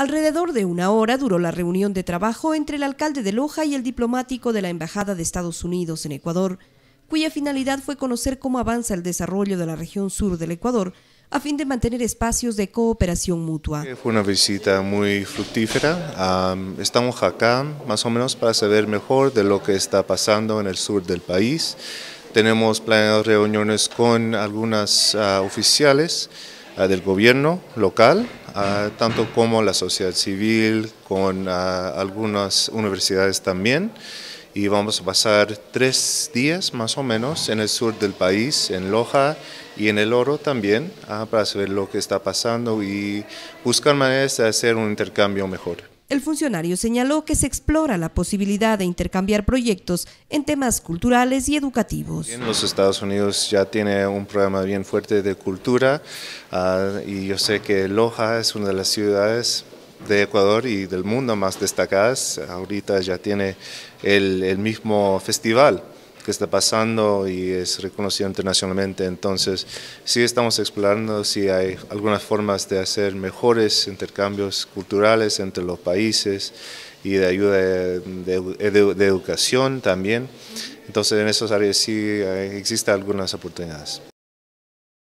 Alrededor de una hora duró la reunión de trabajo entre el alcalde de Loja y el diplomático de la Embajada de Estados Unidos en Ecuador, cuya finalidad fue conocer cómo avanza el desarrollo de la región sur del Ecuador a fin de mantener espacios de cooperación mutua. Eh, fue una visita muy fructífera. estamos acá más o menos para saber mejor de lo que está pasando en el sur del país. Tenemos planeadas reuniones con algunas ah, oficiales ah, del gobierno local tanto como la sociedad civil, con algunas universidades también. Y vamos a pasar tres días más o menos en el sur del país, en Loja y en El Oro también, ah, para saber lo que está pasando y buscar maneras de hacer un intercambio mejor. El funcionario señaló que se explora la posibilidad de intercambiar proyectos en temas culturales y educativos. En los Estados Unidos ya tiene un programa bien fuerte de cultura ah, y yo sé que Loja es una de las ciudades de Ecuador y del mundo más destacadas. Ahorita ya tiene el, el mismo festival está pasando y es reconocido internacionalmente. Entonces, sí estamos explorando si hay algunas formas de hacer mejores intercambios culturales entre los países y de ayuda de, de educación también. Entonces, en esas áreas sí eh, existen algunas oportunidades.